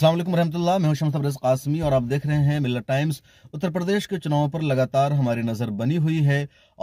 अस्सलाम वालेकुम रहमतुल्लाह मैं हूं शमस कासमी और आप देख रहे हैं मिल्ला टाइम्स उत्तर प्रदेश के चुनाव पर लगातार हमारी नज़र बनी हुई है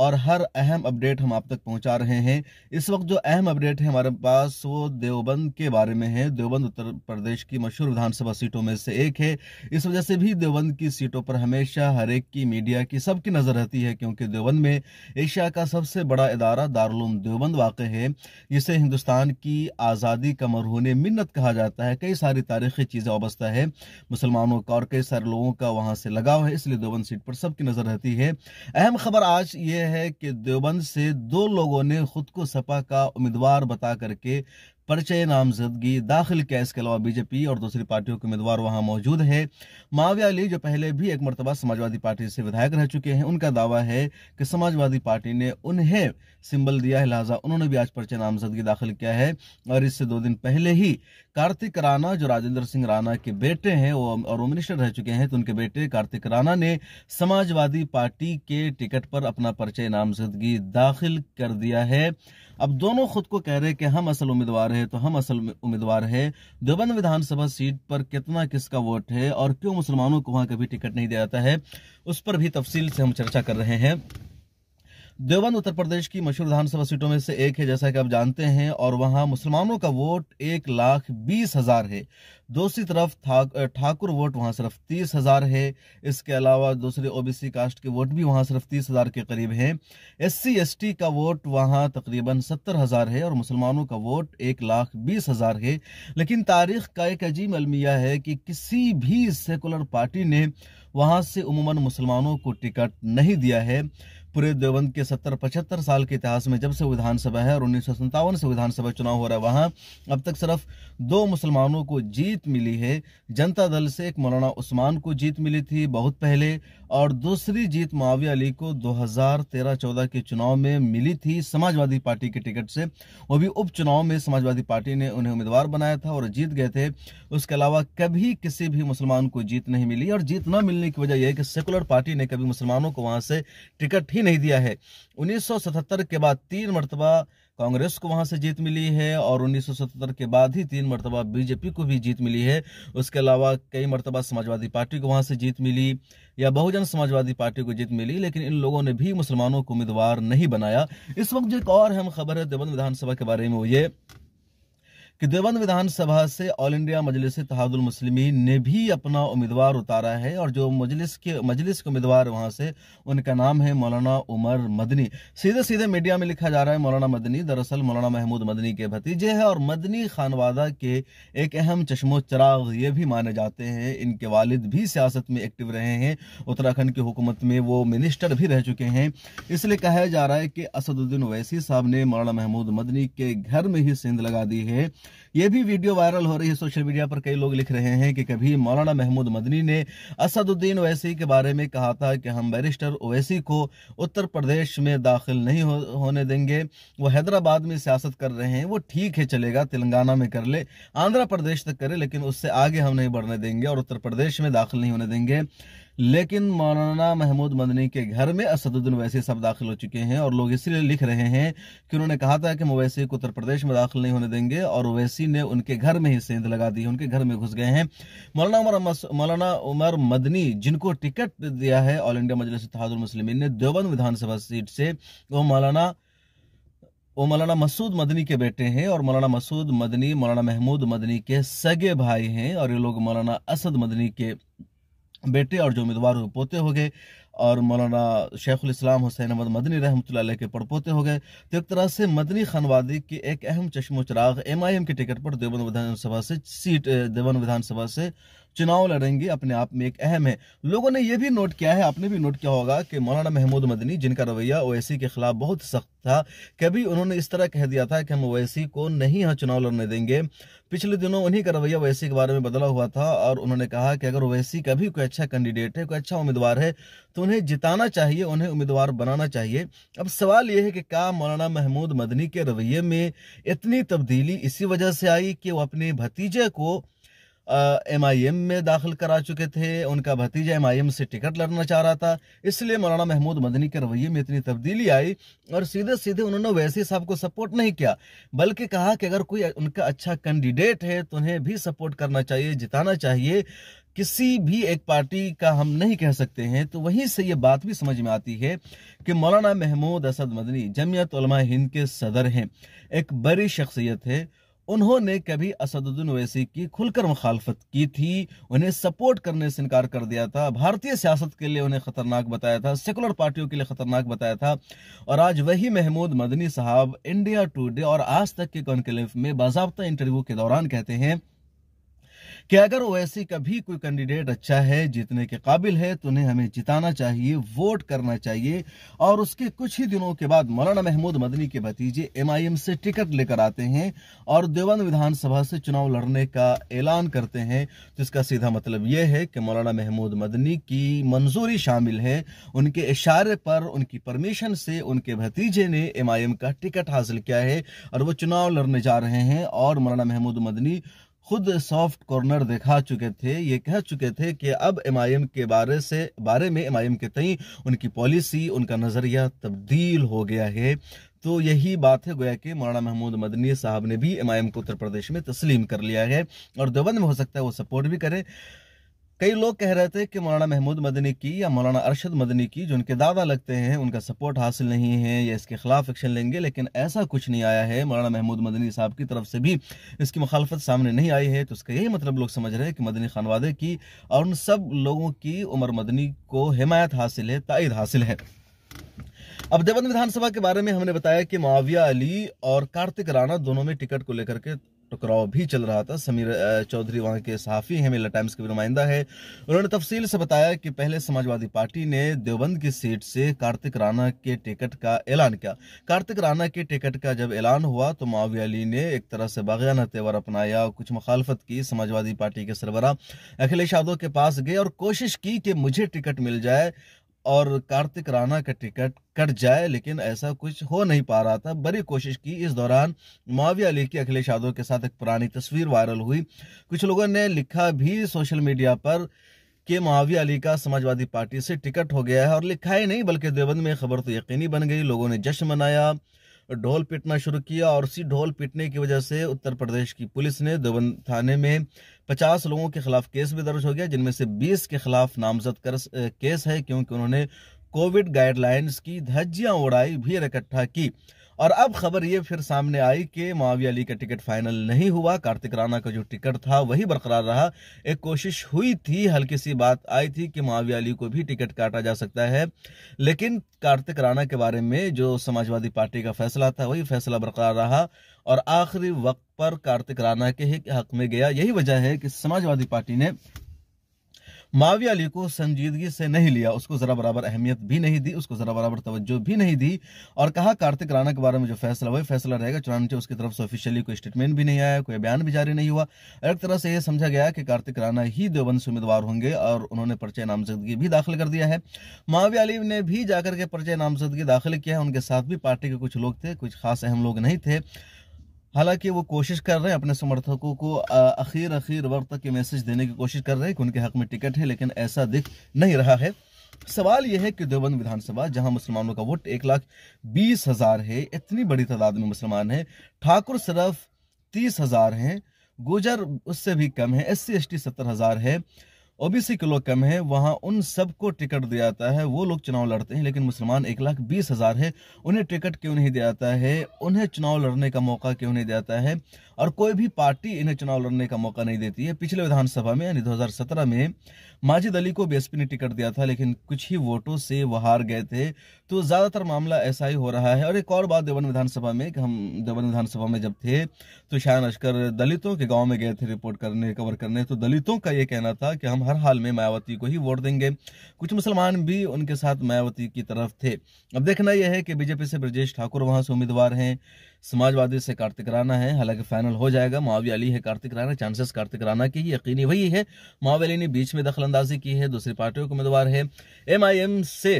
और हर अहम अपडेट हम आप तक पहुंचा रहे हैं इस वक्त जो अहम अपडेट है हमारे पास वो देवबंद के बारे में है देवबंद उत्तर प्रदेश की मशहूर विधानसभा सीटों में से एक है इस वजह से भी देवबंद की सीटों पर हमेशा हर एक की मीडिया की सबकी नज़र रहती है क्योंकि देवबंद में एशिया का सबसे बड़ा इदारा दारुलूम देवबंद वाक़ है जिसे हिंदुस्तान की आज़ादी का मरहून मिन्नत कहा जाता है कई सारी तारीखी चीज़ें से वाबस्ता है मुसलमानों का और कई सारे लोगों का वहाँ से लगाव है इसलिए देवबंद सीट पर सबकी नज़र रहती है अहम खबर आज ये है कि देवबंद से दो लोगों ने खुद को सपा का उम्मीदवार बता करके परचय नामजदगी दाखिल किया इसके अलावा बीजेपी और दूसरी पार्टियों के उम्मीदवार वहां मौजूद है माविया अली जो पहले भी एक मरतबा समाजवादी पार्टी से विधायक रह चुके हैं उनका दावा है कि समाजवादी पार्टी ने उन्हें सिंबल दिया है लिहाजा उन्होंने भी आज परचय नामजदगी दाखिल किया है और इससे दो दिन पहले ही कार्तिक राणा जो राजेंद्र सिंह राणा के बेटे हैं वो और वो मिनिस्टर रह चुके हैं तो उनके बेटे कार्तिक राणा ने समाजवादी पार्टी के टिकट पर अपना परिचय नामजदगी दाखिल कर दिया है अब दोनों खुद को कह रहे हैं कि हम असल उम्मीदवार हैं तो हम असल उम्मीदवार हैं देवबंद विधानसभा सीट पर कितना किसका वोट है और क्यों मुसलमानों को वहां कभी टिकट नहीं दिया जाता है उस पर भी तफसील से हम चर्चा कर रहे हैं देवबंद उत्तर प्रदेश की मशहूर विधानसभा सीटों में से एक है जैसा कि आप जानते हैं और वहां मुसलमानों का वोट एक लाख बीस हजार है दूसरी तरफ ठाकुर वोट वहां सिर्फ तीस हजार है इसके अलावा दूसरे ओबीसी कास्ट के वोट भी वहां सिर्फ तीस हजार के करीब हैं एस सी का वोट वहां तकरीबन सत्तर हजार है और मुसलमानों का वोट एक लाख बीस हजार है लेकिन तारीख का एक अजीब अलमिया है कि किसी भी सेकुलर पार्टी ने वहां से उमूमन मुसलमानों को टिकट नहीं दिया है पूरे देवबंद के सत्तर पचहत्तर साल के इतिहास में जब से विधानसभा है और उन्नीस से विधानसभा चुनाव हो रहा है वहां अब तक सिर्फ दो मुसलमानों को जीत मिली है जनता दल से एक मौलाना उस्मान को जीत मिली थी बहुत पहले और दूसरी जीत मुआविया अली को 2013-14 के चुनाव में मिली थी समाजवादी पार्टी के टिकट से वो भी उपचुनाव में समाजवादी पार्टी ने उन्हें उम्मीदवार बनाया था और जीत गए थे उसके अलावा कभी किसी भी मुसलमान को जीत नहीं मिली और जीत न मिलने की वजह यह कि सेकुलर पार्टी ने कभी मुसलमानों को वहां से टिकट ही नहीं दिया है 1977 के बाद तीन मरतबा कांग्रेस को वहां से जीत मिली है और 1977 के बाद ही तीन मरतबा बीजेपी को भी जीत मिली है उसके अलावा कई मरतबा समाजवादी पार्टी को वहां से जीत मिली या बहुजन समाजवादी पार्टी को जीत मिली लेकिन इन लोगों ने भी मुसलमानों को उम्मीदवार नहीं बनाया इस वक्त जो एक और अहम खबर है देवंद विधानसभा के बारे में वो ये कि देवबंद विधानसभा से ऑल इंडिया मजलिस तहादुल मुस्लिमीन ने भी अपना उम्मीदवार उतारा है और जो मजलिस के मजलिस के उम्मीदवार वहां से उनका नाम है मौलाना उमर मदनी सीधे सीधे मीडिया में लिखा जा रहा है मौलाना मदनी दरअसल मौलाना महमूद मदनी के भतीजे है और मदनी खानवादा के एक अहम चश्मो चराग ये भी माने जाते हैं इनके वालिद भी सियासत में एक्टिव रहे हैं उत्तराखंड की हुकूमत में वो मिनिस्टर भी रह चुके हैं इसलिए कहा जा रहा है कि असदुद्दीन वैसी साहब ने मौलाना महमूद मदनी के घर में ही सेंध लगा दी है ये भी वीडियो वायरल हो रही है सोशल मीडिया पर कई लोग लिख रहे हैं कि कभी मौलाना महमूद मदनी ने असदुद्दीन ओवैसी के बारे में कहा था कि हम बैरिस्टर ओवैसी को उत्तर प्रदेश में दाखिल नहीं हो, होने देंगे वो हैदराबाद में सियासत कर रहे हैं वो ठीक है चलेगा तेलंगाना में कर ले आंध्र प्रदेश तक करे लेकिन उससे आगे हम नहीं बढ़ने देंगे और उत्तर प्रदेश में दाखिल नहीं होने देंगे लेकिन मौलाना महमूद मदनी के घर में असदुद्दीन वैसी सब दाखिल हो चुके हैं और लोग इसलिए लिख रहे हैं कि उन्होंने कहा था कि हम को उत्तर प्रदेश में दाखिल नहीं होने देंगे और वैसी ने उनके घर में ही सेंध लगा दी उनके घर में घुस गए हैं मौलाना उमर मौलाना उमर मदनी जिनको टिकट दिया है ऑल इंडिया मजलिस मुस्लिम ने देवबंद विधानसभा सीट से वो मौलाना वो मौलाना मसूद मदनी के बेटे हैं और मौलाना मसूद मदनी मौलाना महमूद मदनी के सगे भाई हैं और ये लोग मौलाना असद मदनी के बेटे और जो उम्मीदवार पोते हो गए और मौलाना शेखुल इस्लाम हुसैन अहमद मदनी रहमत के पड़पोते हो गए तो एक तरह से मदनी खानवादी के एक अहम चश्मो चराग एम आई एम के टिकट पर देवबंद विधानसभा से सीट देवबंद विधानसभा से चुनाव लड़ेंगे अपने आप में एक अहम है लोगों ने यह भी नोट किया है आपने भी नोट किया होगा कि मौलाना महमूद मदनी जिनका रवैया ओएसी के खिलाफ बहुत सख्त था कभी उन्होंने इस तरह कह दिया था कि हम ओएसी को नहीं यहाँ चुनाव लड़ने देंगे पिछले दिनों उन्हीं का रवैया ओएसी के बारे में बदला हुआ था और उन्होंने कहा कि अगर ओवैसी का भी कोई अच्छा कैंडिडेट है कोई अच्छा उम्मीदवार है तो उन्हें जिताना चाहिए उन्हें उम्मीदवार बनाना चाहिए अब सवाल यह है कि क्या मौलाना महमूद मदनी के रवैये में इतनी तब्दीली इसी वजह से आई कि वो अपने भतीजे को एम आई एम में दाखिल करा चुके थे उनका भतीजा एम आई एम से टिकट लड़ना चाह रहा था इसलिए मौलाना महमूद मदनी के रवैये में इतनी तब्दीली आई और सीधे सीधे उन्होंने वैसे साहब को सपोर्ट नहीं किया बल्कि कहा कि अगर कोई उनका अच्छा कैंडिडेट है तो उन्हें भी सपोर्ट करना चाहिए जिताना चाहिए किसी भी एक पार्टी का हम नहीं कह सकते हैं तो वहीं से ये बात भी समझ में आती है कि मौलाना महमूद असद मदनी जमियत हिंद के सदर हैं एक बड़ी शख्सियत है उन्होंने कभी असदुद्दीन ओवैसी की खुलकर मुखालफत की थी उन्हें सपोर्ट करने से इनकार कर दिया था भारतीय सियासत के लिए उन्हें खतरनाक बताया था सेकुलर पार्टियों के लिए खतरनाक बताया था और आज वही महमूद मदनी साहब इंडिया टूडे और आज तक के कॉन्क्लेव में बाजाबता इंटरव्यू के दौरान कहते हैं कि अगर ओवैसी का भी कोई कैंडिडेट अच्छा है जीतने के काबिल है तो उन्हें हमें जिताना चाहिए वोट करना चाहिए और उसके कुछ ही दिनों के बाद मौलाना महमूद मदनी के भतीजे एमआईएम से टिकट लेकर आते हैं और देवबंद विधानसभा से चुनाव लड़ने का ऐलान करते हैं तो इसका सीधा मतलब यह है कि मौलाना महमूद मदनी की मंजूरी शामिल है उनके इशारे पर उनकी परमिशन से उनके भतीजे ने एम का टिकट हासिल किया है और वो चुनाव लड़ने जा रहे हैं और मौलाना महमूद मदनी खुद सॉफ्ट कॉर्नर दिखा चुके थे ये कह चुके थे कि अब एम के बारे से बारे में एम के तई उनकी पॉलिसी उनका नज़रिया तब्दील हो गया है तो यही बात है गोया कि मौलाना महमूद मदनी साहब ने भी एम को उत्तर प्रदेश में तस्लीम कर लिया है और देवबंद में हो सकता है वो सपोर्ट भी करें कई लोग कह रहे थे कि मौलाना महमूद मदनी की या मौलाना अरशद मदनी की जो उनके दादा लगते हैं उनका सपोर्ट हासिल नहीं है या इसके खिलाफ एक्शन लेंगे लेकिन ऐसा कुछ नहीं आया है मौलाना महमूद मदनी साहब की तरफ से भी इसकी मुखालफत सामने नहीं आई है तो इसका यही मतलब लोग समझ रहे हैं कि मदनी खानवादे की और उन सब लोगों की उमर मदनी को हिमायत हासिल है तइद हासिल है अब देवबंद विधानसभा के बारे में हमने बताया कि माविया अली और कार्तिक राणा दोनों में टिकट को लेकर के टकराव भी चल रहा था समीर चौधरी वहां के सहाफ़ी हैं मेला टाइम्स के नुमाइंदा है उन्होंने तफसील से बताया कि पहले समाजवादी पार्टी ने देवबंद की सीट से कार्तिक राणा के टिकट का ऐलान किया कार्तिक राणा के टिकट का जब ऐलान हुआ तो मावी अली ने एक तरह से बागाना तेवर अपनाया और कुछ मुखालफत की समाजवादी पार्टी के सरबरा अखिलेश यादव के पास गए और कोशिश की कि मुझे टिकट मिल जाए और कार्तिक राणा का टिकट कट जाए लेकिन ऐसा कुछ हो नहीं पा रहा था बड़ी कोशिश की इस दौरान माविया अली की अखिलेश यादव के साथ एक पुरानी तस्वीर वायरल हुई कुछ लोगों ने लिखा भी सोशल मीडिया पर कि माविया अली का समाजवादी पार्टी से टिकट हो गया है और लिखा ही नहीं बल्कि देवबंद में खबर तो यकीनी बन गई लोगों ने जश्न मनाया ढोल पीटना शुरू किया और उसी ढोल पीटने की वजह से उत्तर प्रदेश की पुलिस ने देवबंद थाने में 50 लोगों के खिलाफ केस भी दर्ज हो गया जिनमें से 20 के खिलाफ नामजद कर केस है क्योंकि उन्होंने कोविड गाइडलाइंस की धज्जियां उड़ाई भीड़ इकट्ठा की और अब खबर ये फिर सामने आई कि माविया अली का टिकट फाइनल नहीं हुआ कार्तिक राणा का जो टिकट था वही बरकरार रहा एक कोशिश हुई थी हल्की सी बात आई थी कि माविया अली को भी टिकट काटा जा सकता है लेकिन कार्तिक राणा के बारे में जो समाजवादी पार्टी का फैसला था वही फैसला बरकरार रहा और आखिरी वक्त पर कार्तिक राणा के ही हक में गया यही वजह है कि समाजवादी पार्टी ने माविया अली को संजीदगी से नहीं लिया उसको ज़रा बराबर अहमियत भी नहीं दी उसको ज़रा बराबर तवज्जो भी नहीं दी और कहा कार्तिक राणा के बारे में जो फैसला हुआ फैसला रहेगा चुनाव उसकी तरफ से ऑफिशियली कोई स्टेटमेंट भी नहीं आया कोई बयान भी जारी नहीं हुआ एक तरह से यह समझा गया कि कार्तिक राणा ही देवबंद से उम्मीदवार होंगे और उन्होंने पर्चे नामजदगी भी दाखिल कर दिया है माविया अली ने भी जाकर के पर्चे नामजदगी दाखिल किया है उनके साथ भी पार्टी के कुछ लोग थे कुछ खास अहम लोग नहीं थे हालांकि वो कोशिश कर रहे हैं अपने समर्थकों को अखीर अखीर वक्त तक ये मैसेज देने की कोशिश कर रहे हैं कि उनके हक में टिकट है लेकिन ऐसा दिख नहीं रहा है सवाल यह है कि देवबंद विधानसभा जहां मुसलमानों का वोट एक लाख बीस हजार है इतनी बड़ी तादाद में मुसलमान है ठाकुर सिर्फ तीस हजार है गुजर उससे भी कम है एस सी एस टी सत्तर हजार है ओबीसी के लोग कम है वहां उन सबको टिकट दिया जाता है वो लोग चुनाव लड़ते हैं लेकिन मुसलमान एक लाख बीस हजार है उन्हें टिकट क्यों नहीं दिया जाता है उन्हें चुनाव लड़ने का मौका क्यों नहीं दिया जाता है और कोई भी पार्टी इन्हें चुनाव लड़ने का मौका नहीं देती है पिछले विधानसभा में यानी दो में माजिद अली को बी ने टिकट दिया था लेकिन कुछ ही वोटों से वह हार गए थे तो ज्यादातर मामला ऐसा ही हो रहा है और एक और बात देवन विधानसभा में कि हम देवन विधानसभा में जब थे तो शायन अशकर दलितों के गाँव में गए थे रिपोर्ट करने कवर करने तो दलितों का ये कहना था कि हम हर हाल में मायावती को ही वोट देंगे कुछ मुसलमान भी उनके साथ मायावती की तरफ थे अब देखना यह है कि बीजेपी से ब्रजेश ठाकुर वहां से उम्मीदवार हैं समाजवादी से कार्तिक राणा है हालांकि फाइनल हो जाएगा मावी अली है कार्तिक राणा चांसेस कार्तिक राणा की यकीनी वही है मावी अली ने बीच में दखलंदाजी की है दूसरी पार्टियों के उम्मीदवार है एम से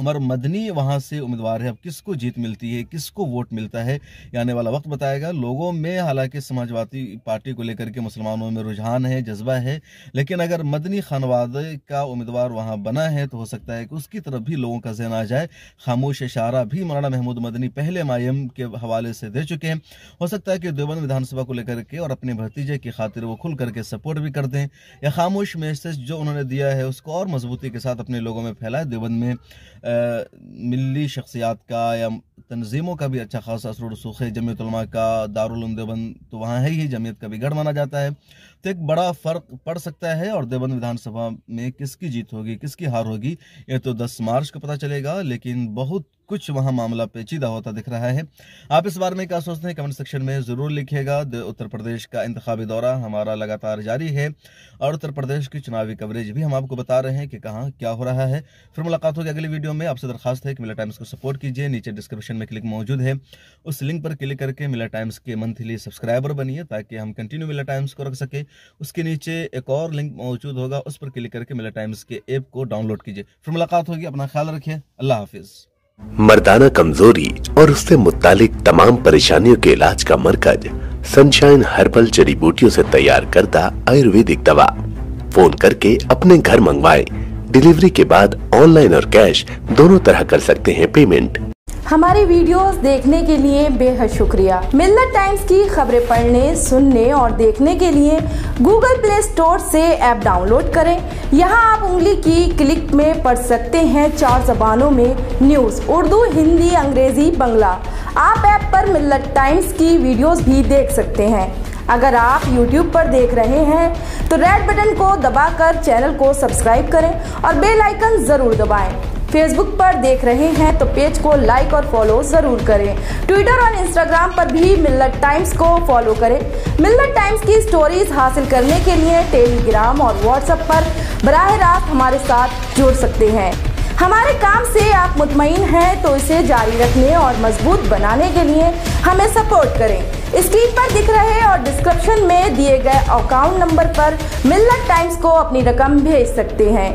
उमर मदनी वहां से उम्मीदवार है अब किसको जीत मिलती है किसको वोट मिलता है ये आने वाला वक्त बताएगा लोगों में हालांकि समाजवादी पार्टी को लेकर के मुसलमानों में रुझान है जज्बा है लेकिन अगर मदनी खानवाद का उम्मीदवार वहां बना है तो हो सकता है कि उसकी तरफ भी लोगों का जहन आ जाए खामोश इशारा भी मौलाना महमूद मदनी पहले मायम के हवाले से दे चुके हैं हो सकता है कि देवबंद विधानसभा को लेकर के और अपने भतीजे की खातिर वो खुल करके सपोर्ट भी कर दें या खामोश मैसेज जो उन्होंने दिया है उसको और मजबूती के साथ अपने लोगों में फैलाए देवबंद में मिली शख्सियात का या तनजीमों का भी अच्छा खासा असर रसूख है जमयतलमा का दारुलंदेबंद तो वहाँ है ही जमीयत का भी गढ़ माना जाता है तक बड़ा फर्क पड़ सकता है और देवबंद विधानसभा में किसकी जीत होगी किसकी हार होगी ये तो 10 मार्च को पता चलेगा लेकिन बहुत कुछ वहां मामला पेचीदा होता दिख रहा है आप इस बारे में क्या सोचते हैं कमेंट सेक्शन में ज़रूर लिखिएगा उत्तर प्रदेश का इंतबी दौरा हमारा लगातार जारी है और उत्तर प्रदेश की चुनावी कवरेज भी हम आपको बता रहे हैं कि कहाँ क्या हो रहा है फिर मुलाकात होगी अगली वीडियो में आपसे दरखास्त है कि मिला टाइम्स को सपोर्ट कीजिए नीचे डिस्क्रिप्शन में क्लिक मौजूद है उस लिंक पर क्लिक करके मिला टाइम्स के मंथली सब्सक्राइबर बनिए ताकि हम कंटिन्यू मिला टाइम्स को रख सके उसके नीचे एक और लिंक मौजूद होगा उस पर क्लिक करके मेला टाइम्स के ऐप को डाउनलोड कीजिए फिर मुलाकात होगी अपना ख्याल रखिए अल्लाह हाफिज मर्दाना कमजोरी और उससे मुतालिक तमाम परेशानियों के इलाज का मरकज सनशाइन हर्बल जड़ी बूटियों से तैयार करता आयुर्वेदिक दवा फोन करके अपने घर मंगवाए डिलीवरी के बाद ऑनलाइन और कैश दोनों तरह कर सकते हैं पेमेंट हमारी वीडियोस देखने के लिए बेहद शुक्रिया मिल्लत टाइम्स की खबरें पढ़ने सुनने और देखने के लिए गूगल प्ले स्टोर से ऐप डाउनलोड करें यहाँ आप उंगली की क्लिक में पढ़ सकते हैं चार जबानों में न्यूज़ उर्दू हिंदी अंग्रेज़ी बंगला आप ऐप पर मिल्लत टाइम्स की वीडियोस भी देख सकते हैं अगर आप YouTube पर देख रहे हैं तो रेड बटन को दबाकर चैनल को सब्सक्राइब करें और बेल आइकन ज़रूर दबाएं। फेसबुक पर देख रहे हैं तो पेज को लाइक और फॉलो जरूर करें ट्विटर और इंस्टाग्राम पर भी मिल्लत टाइम्स को फॉलो करें मिल्लत टाइम्स की स्टोरीज हासिल करने के लिए टेलीग्राम और व्हाट्सएप पर बरह रात हमारे साथ जुड़ सकते हैं हमारे काम से आप मुतमिन हैं तो इसे जारी रखने और मजबूत बनाने के लिए हमें सपोर्ट करें स्क्रीन पर दिख रहे और डिस्क्रिप्शन में दिए गए अकाउंट नंबर पर मिल्लत टाइम्स को अपनी रकम भेज सकते हैं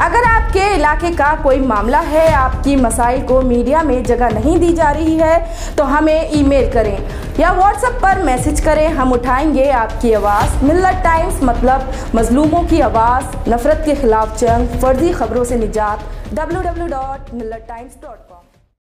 अगर आपके इलाके का कोई मामला है आपकी मसाइल को मीडिया में जगह नहीं दी जा रही है तो हमें ईमेल करें या व्हाट्सएप पर मैसेज करें हम उठाएंगे आपकी आवाज़ मिल्लत टाइम्स मतलब मजलूमों की आवाज़ नफरत के खिलाफ जंग फर्जी खबरों से निजात W W dot Millat Times dot com